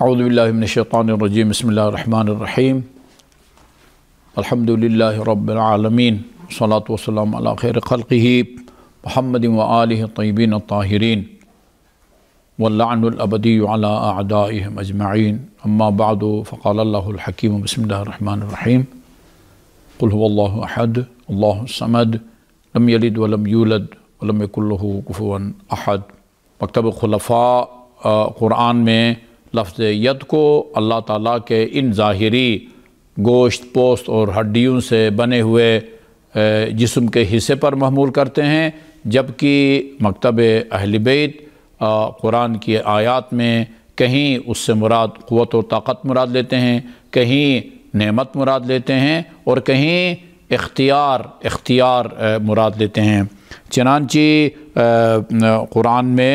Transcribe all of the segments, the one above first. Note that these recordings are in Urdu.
من الّمن الرضیم بسم الرحمن الرحیم الحمد اللہ رب العلم صلاۃ وسلم اللہ خرخلقیب محمد العلّیہ طیبین الطاہرین ولّن العبدی بعد فقال امّاد فقلحکیم بسم الرحم الرحیم الہد اللہ صمدعلّم یُولد علّم القفد مکتب و خلفا قرآن میں لفظ ید کو اللہ تعالیٰ کے ان ظاہری گوشت پوست اور ہڈیوں سے بنے ہوئے جسم کے حصے پر محمول کرتے ہیں جبکہ مکتب اہل بیت قرآن کی آیات میں کہیں اس سے مراد قوت و طاقت مراد لیتے ہیں کہیں نعمت مراد لیتے ہیں اور کہیں اختیار اختیار مراد لیتے ہیں چنانچہ قرآن میں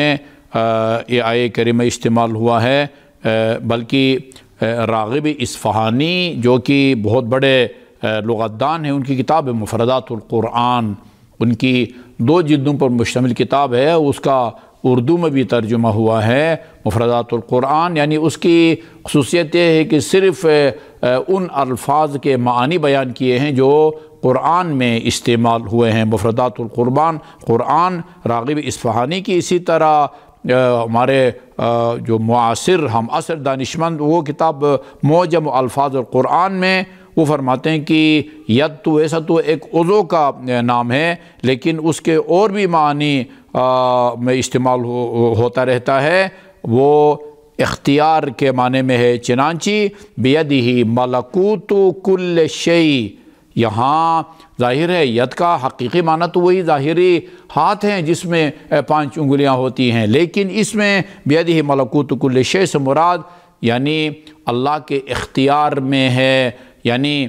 یہ آئے کریمہ استعمال ہوا ہے بلکہ راغب اسفہانی جو کہ بہت بڑے لغتدان ہیں ان کی کتاب ہے مفردات القرآن ان کی دو جدوں پر مشتمل کتاب ہے اس کا اردو میں بھی ترجمہ ہوا ہے مفردات القرآن یعنی اس کی خصوصیت یہ ہے کہ صرف ان الفاظ کے معنی بیان کیے ہیں جو قرآن میں استعمال ہوئے ہیں مفردات القربان قرآن راغب اصفہانی کی اسی طرح ہمارے جو معاصر ہم اثر دانشمند وہ کتاب موجم الفاظ القرآن میں وہ فرماتے ہیں کہ ید تو ایسا تو ایک عضو کا نام ہے لیکن اس کے اور بھی معنی میں استعمال ہو ہوتا رہتا ہے وہ اختیار کے معنی میں ہے چنانچی ہی ملکوتو کل شئی یہاں ظاہر ہے ید کا حقیقی معنی تو وہی ظاہری ہاتھ ہیں جس میں پانچ انگلیاں ہوتی ہیں لیکن اس میں بیدی ملکوت کل شے سے مراد یعنی اللہ کے اختیار میں ہے یعنی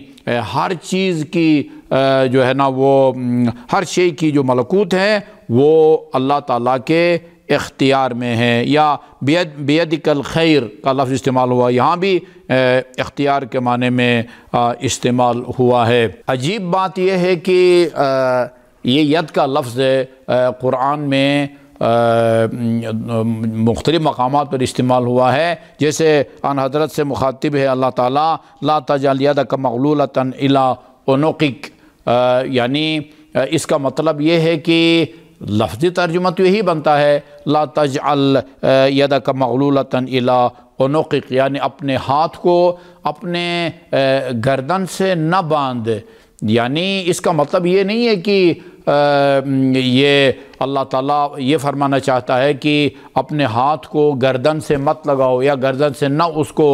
ہر چیز کی جو ہے نا وہ ہر شے کی جو ملکوت ہے وہ اللہ تعالیٰ کے اختیار میں ہے یا بید کل خیر کا لفظ استعمال ہوا یہاں بھی اختیار کے معنی میں استعمال ہوا ہے عجیب بات یہ ہے کہ یہ ید کا لفظ قرآن میں مختلف مقامات پر استعمال ہوا ہے جیسے ان حضرت سے مخاطب ہے اللہ تعالیٰ لا تجعل یدک تطن الى عنوق یعنی اس کا مطلب یہ ہے کہ لفظی ترجمہ تو یہی بنتا ہے لا تجعل مغلولتن الیدمعلول الوقق یعنی اپنے ہاتھ کو اپنے گردن سے نہ باندھ یعنی اس کا مطلب یہ نہیں ہے کہ یہ اللہ تعالیٰ یہ فرمانا چاہتا ہے کہ اپنے ہاتھ کو گردن سے مت لگاؤ یا گردن سے نہ اس کو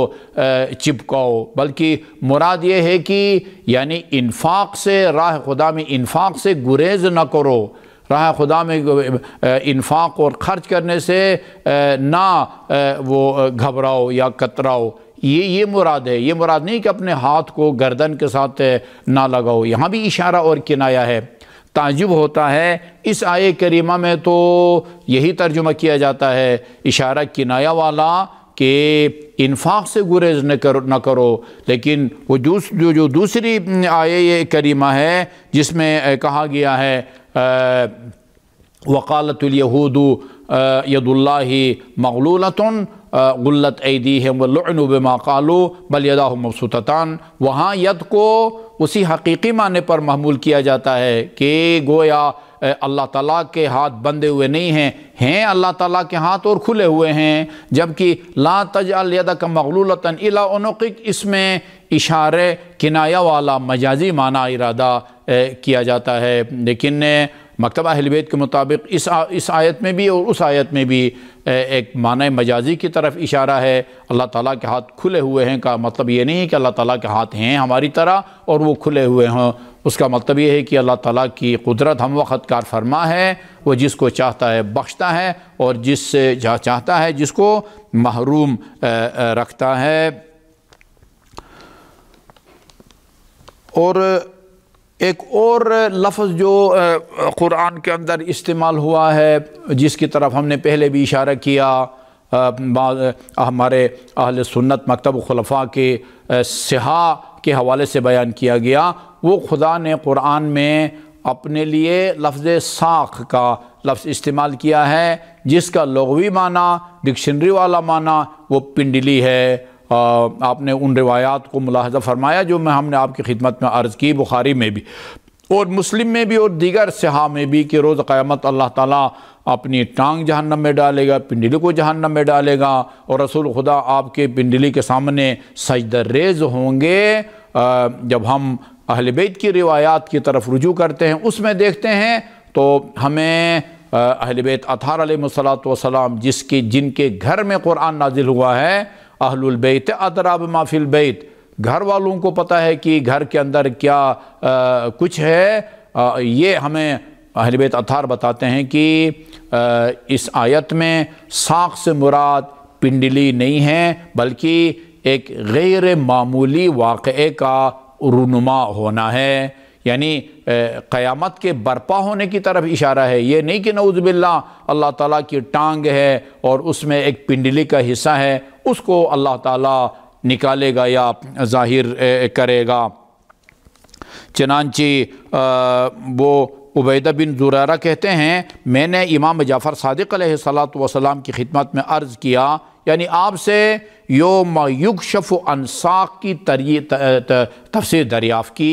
چپکاؤ بلکہ مراد یہ ہے کہ یعنی انفاق سے راہ خدا میں انفاق سے گریز نہ کرو راہ خدا میں انفاق اور خرچ کرنے سے نہ وہ گھبراؤ یا کتراؤ یہ یہ مراد ہے یہ مراد نہیں کہ اپنے ہاتھ کو گردن کے ساتھ نہ لگاؤ یہاں بھی اشارہ اور کنایا ہے تعجب ہوتا ہے اس آئے کریمہ میں تو یہی ترجمہ کیا جاتا ہے اشارہ کنایا والا کہ انفاق سے گریز نہ کرو نہ کرو لیکن وہ جو جو دوسری آئے کریمہ ہے جس میں کہا گیا ہے وقالت الہدو ید اللہ بل غلتدیلَََََََََََ مبسوطتان وہاں ید کو اسی حقیقی معنی پر محمول کیا جاتا ہے کہ گویا اللہ تعالیٰ کے ہاتھ بندے ہوئے نہیں ہیں ہیں اللہ تعالیٰ کے ہاتھ اور کھلے ہوئے ہیں جبکہ لا تجعل یدک مغلولتن الی انقک اس میں اشارے کنایا والا مجازی معنی ارادہ کیا جاتا ہے لیکن مکتبہ اہل بیت کے مطابق اس اس آیت میں بھی اور اس آیت میں بھی ایک معنی مجازی کی طرف اشارہ ہے اللہ تعالیٰ کے ہاتھ کھلے ہوئے ہیں کا مطلب یہ نہیں کہ اللہ تعالیٰ کے ہاتھ ہیں ہماری طرح اور وہ کھلے ہوئے ہوں اس کا مطلب یہ ہے کہ اللہ تعالیٰ کی قدرت ہم وقت کار فرما ہے وہ جس کو چاہتا ہے بخشتا ہے اور جس سے چاہتا ہے جس کو محروم رکھتا ہے اور ایک اور لفظ جو قرآن کے اندر استعمال ہوا ہے جس کی طرف ہم نے پہلے بھی اشارہ کیا ہمارے اہل سنت مکتب و کے سہا کے حوالے سے بیان کیا گیا وہ خدا نے قرآن میں اپنے لیے لفظ ساخ کا لفظ استعمال کیا ہے جس کا لغوی معنی ڈکشنری والا معنی وہ پنڈلی ہے آپ نے ان روایات کو ملاحظہ فرمایا جو میں ہم نے آپ کی خدمت میں عرض کی بخاری میں بھی اور مسلم میں بھی اور دیگر سہا میں بھی کہ روز قیامت اللہ تعالیٰ اپنی ٹانگ جہنم میں ڈالے گا پنڈلی کو جہنم میں ڈالے گا اور رسول خدا آپ کے پنڈلی کے سامنے سجدہ ریز ہوں گے جب ہم اہل بیت کی روایات کی طرف رجوع کرتے ہیں اس میں دیکھتے ہیں تو ہمیں اہل بیت اتھار علیہ السلام جس کی جن کے گھر میں قرآن نازل ہوا ہے اہل البیت ادراب ما فی البیت گھر والوں کو پتہ ہے کہ گھر کے اندر کیا کچھ ہے یہ ہمیں اہل بیت اتھار بتاتے ہیں کہ اس آیت میں ساخ سے مراد پنڈلی نہیں ہے بلکہ ایک غیر معمولی واقعے کا رونما ہونا ہے یعنی قیامت کے برپا ہونے کی طرف اشارہ ہے یہ نہیں کہ نعوذ باللہ اللہ تعالیٰ کی ٹانگ ہے اور اس میں ایک پنڈلی کا حصہ ہے اس کو اللہ تعالیٰ نکالے گا یا ظاہر کرے گا چنانچہ وہ عبیدہ بن زرارہ کہتے ہیں میں نے امام جعفر صادق علیہ السلام کی خدمت میں عرض کیا یعنی آپ سے یوم تفسیر دریافت کی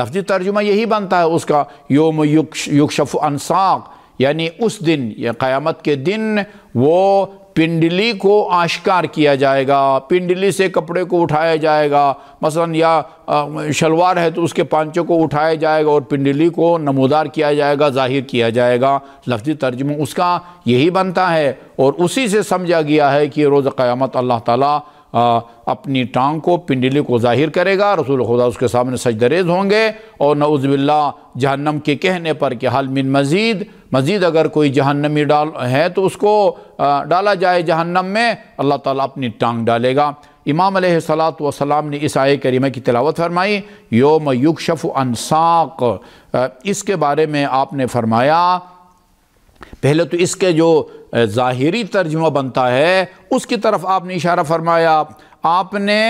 لفظی ترجمہ یہی بنتا ہے اس کا یوم یکشف انساق یعنی اس دن یعنی قیامت کے دن وہ پنڈلی کو آشکار کیا جائے گا پنڈلی سے کپڑے کو اٹھایا جائے گا مثلا یا شلوار ہے تو اس کے پانچوں کو اٹھایا جائے گا اور پنڈلی کو نمودار کیا جائے گا ظاہر کیا جائے گا لفظی ترجمہ اس کا یہی بنتا ہے اور اسی سے سمجھا گیا ہے کہ روز قیامت اللہ تعالیٰ اپنی ٹانگ کو پنڈلی کو ظاہر کرے گا رسول خدا اس کے سامنے سجدریز ہوں گے اور نعوذ باللہ جہنم کے کہنے پر کہ حال من مزید مزید اگر کوئی جہنمی ڈال ہے تو اس کو ڈالا جائے جہنم میں اللہ تعالیٰ اپنی ٹانگ ڈالے گا امام علیہ السلام نے اس آئے کریمہ کی تلاوت فرمائی یوم یکشف انساق اس کے بارے میں آپ نے فرمایا پہلے تو اس کے جو ظاہری ترجمہ بنتا ہے اس کی طرف آپ نے اشارہ فرمایا آپ نے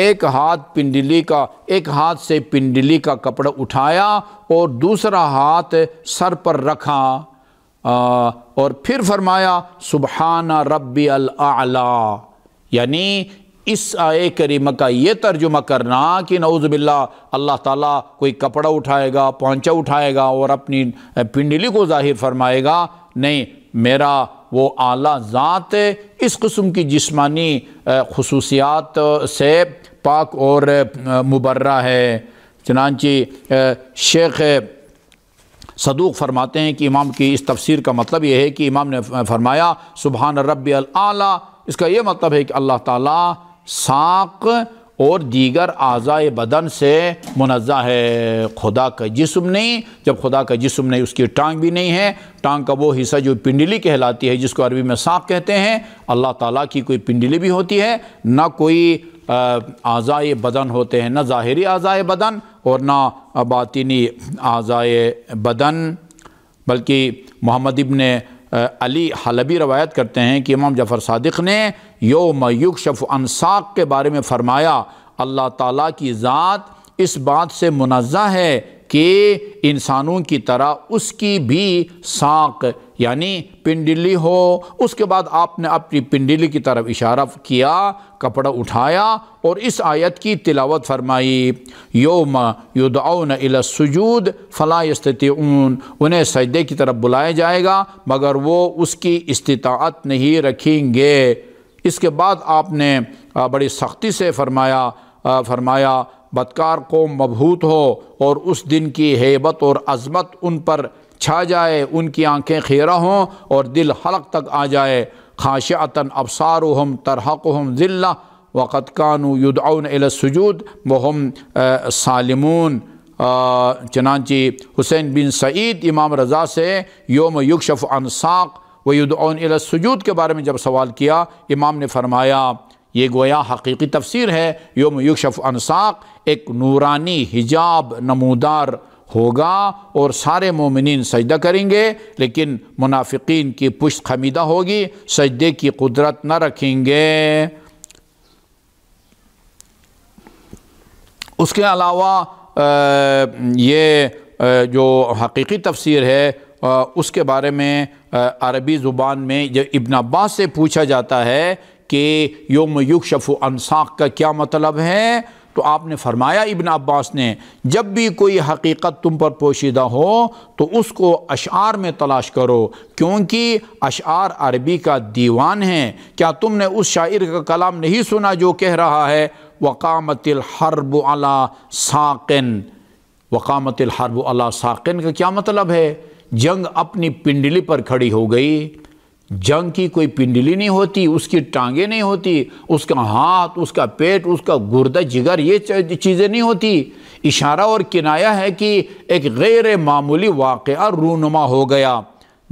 ایک ہاتھ پنڈلی کا ایک ہاتھ سے پنڈلی کا کپڑا اٹھایا اور دوسرا ہاتھ سر پر رکھا اور پھر فرمایا سبحانہ ربی اللہ یعنی اس آئے کریمہ کا یہ ترجمہ کرنا کہ نعوذ باللہ اللہ تعالیٰ کوئی کپڑا اٹھائے گا پونچا اٹھائے گا اور اپنی پنڈلی کو ظاہر فرمائے گا نہیں میرا وہ اعلیٰ ذات اس قسم کی جسمانی خصوصیات سے پاک اور مبرہ ہے چنانچہ شیخ صدوق فرماتے ہیں کہ امام کی اس تفسیر کا مطلب یہ ہے کہ امام نے فرمایا سبحان ربی العلیٰ اس کا یہ مطلب ہے کہ اللہ تعالیٰ ساق اور دیگر اعضائے بدن سے منزہ ہے خدا کا جسم نہیں جب خدا کا جسم نہیں اس کی ٹانگ بھی نہیں ہے ٹانگ کا وہ حصہ جو پنڈلی کہلاتی ہے جس کو عربی میں سانپ کہتے ہیں اللہ تعالیٰ کی کوئی پنڈلی بھی ہوتی ہے نہ کوئی اعضائے بدن ہوتے ہیں نہ ظاہری اعضائے بدن اور نہ باطنی اعضائے بدن بلکہ محمد ابن نے علی حلبی روایت کرتے ہیں کہ امام جعفر صادق نے یوم یکشف انساق کے بارے میں فرمایا اللہ تعالیٰ کی ذات اس بات سے منظہ ہے کہ انسانوں کی طرح اس کی بھی ساق یعنی پنڈلی ہو اس کے بعد آپ نے اپنی پنڈلی کی طرف اشارہ کیا کپڑا اٹھایا اور اس آیت کی تلاوت فرمائی یوم یدعون الى السجود فلا فلاحست انہیں سجدے کی طرف بلایا جائے گا مگر وہ اس کی استطاعت نہیں رکھیں گے اس کے بعد آپ نے بڑی سختی سے فرمایا فرمایا بدکار قوم مبہوت ہو اور اس دن کی حیبت اور عظمت ان پر چھا جائے ان کی آنکھیں خیرہ ہوں اور دل حلق تک آ جائے خاشعتن ابسارحم ترحقہم ذلہ ذلّہ وقت یدعون یودعن السجود وہم سالمون چنانچہ حسین بن سعید امام رضا سے یوم یکشف انساق و یودعن السجود کے بارے میں جب سوال کیا امام نے فرمایا یہ گویا حقیقی تفسیر ہے یوم یکشف انساق ایک نورانی حجاب نمودار ہوگا اور سارے مومنین سجدہ کریں گے لیکن منافقین کی پشت خمیدہ ہوگی سجدے کی قدرت نہ رکھیں گے اس کے علاوہ یہ جو حقیقی تفسیر ہے اس کے بارے میں عربی زبان میں جب ابن عباس سے پوچھا جاتا ہے کہ یوم یکشف انساق کا کیا مطلب ہے تو آپ نے فرمایا ابن عباس نے جب بھی کوئی حقیقت تم پر پوشیدہ ہو تو اس کو اشعار میں تلاش کرو کیونکہ اشعار عربی کا دیوان ہے کیا تم نے اس شاعر کا کلام نہیں سنا جو کہہ رہا ہے وقامت الحرب و ساقن وقامت الحرب و ساقن کا کیا مطلب ہے جنگ اپنی پنڈلی پر کھڑی ہو گئی جنگ کی کوئی پنڈلی نہیں ہوتی اس کی ٹانگیں نہیں ہوتی اس کا ہاتھ اس کا پیٹ اس کا گردہ جگر یہ چیزیں نہیں ہوتی اشارہ اور کنایا ہے کہ ایک غیر معمولی واقعہ رونما ہو گیا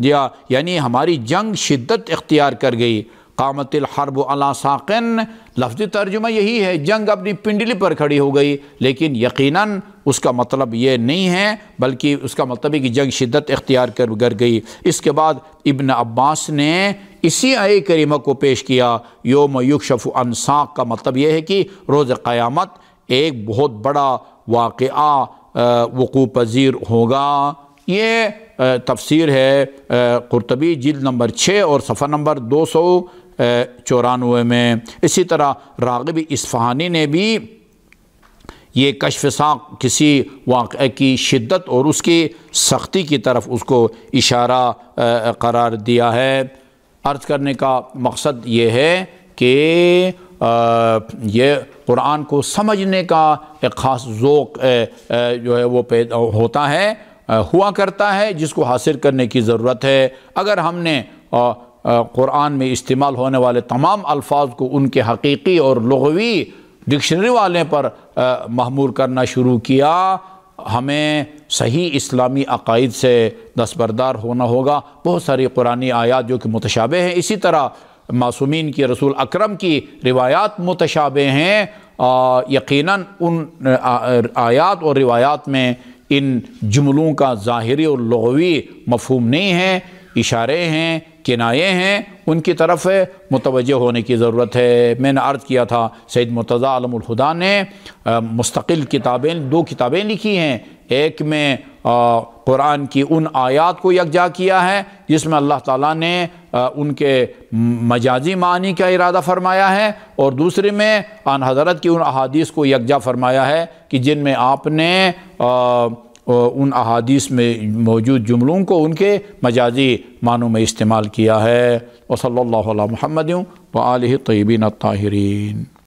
یا یعنی ہماری جنگ شدت اختیار کر گئی قامت الحرب علا ساقن لفظی ترجمہ یہی ہے جنگ اپنی پنڈلی پر کھڑی ہو گئی لیکن یقیناً اس کا مطلب یہ نہیں ہے بلکہ اس کا مطلب ہے کہ جنگ شدت اختیار کر گر گئی اس کے بعد ابن عباس نے اسی آئے کریمہ کو پیش کیا یوم یکشف شف انساق کا مطلب یہ ہے کہ روز قیامت ایک بہت بڑا واقعہ وقوع پذیر ہوگا یہ تفسیر ہے قرطبی جلد نمبر چھ اور صفحہ نمبر دو سو چورانوے میں اسی طرح راغب اسفہانی نے بھی یہ کشف ساق کسی واقعے کی شدت اور اس کی سختی کی طرف اس کو اشارہ قرار دیا ہے عرض کرنے کا مقصد یہ ہے کہ یہ قرآن کو سمجھنے کا ایک خاص ذوق جو ہے وہ پیدا ہوتا ہے ہوا کرتا ہے جس کو حاصل کرنے کی ضرورت ہے اگر ہم نے قرآن میں استعمال ہونے والے تمام الفاظ کو ان کے حقیقی اور لغوی ڈکشنری والے پر محمور کرنا شروع کیا ہمیں صحیح اسلامی عقائد سے دستبردار ہونا ہوگا بہت ساری قرآن آیات جو کہ متشابہ ہیں اسی طرح معصومین کی رسول اکرم کی روایات متشابہ ہیں یقیناً ان آیات اور روایات میں ان جملوں کا ظاہری اور لغوی مفہوم نہیں ہیں اشارے ہیں کنائے ہیں ان کی طرف متوجہ ہونے کی ضرورت ہے میں نے عرض کیا تھا سید مرتضی عالم الحداء نے مستقل کتابیں دو کتابیں لکھی ہیں ایک میں قرآن کی ان آیات کو یکجا کیا ہے جس میں اللہ تعالیٰ نے ان کے مجازی معنی کا ارادہ فرمایا ہے اور دوسرے میں آن حضرت کی ان احادیث کو یکجا فرمایا ہے کہ جن میں آپ نے ان احادیث میں موجود جملوں کو ان کے مجازی معنوں میں استعمال کیا ہے وصلی اللہ علیہ محمد و علیہ طیبین الطاہرین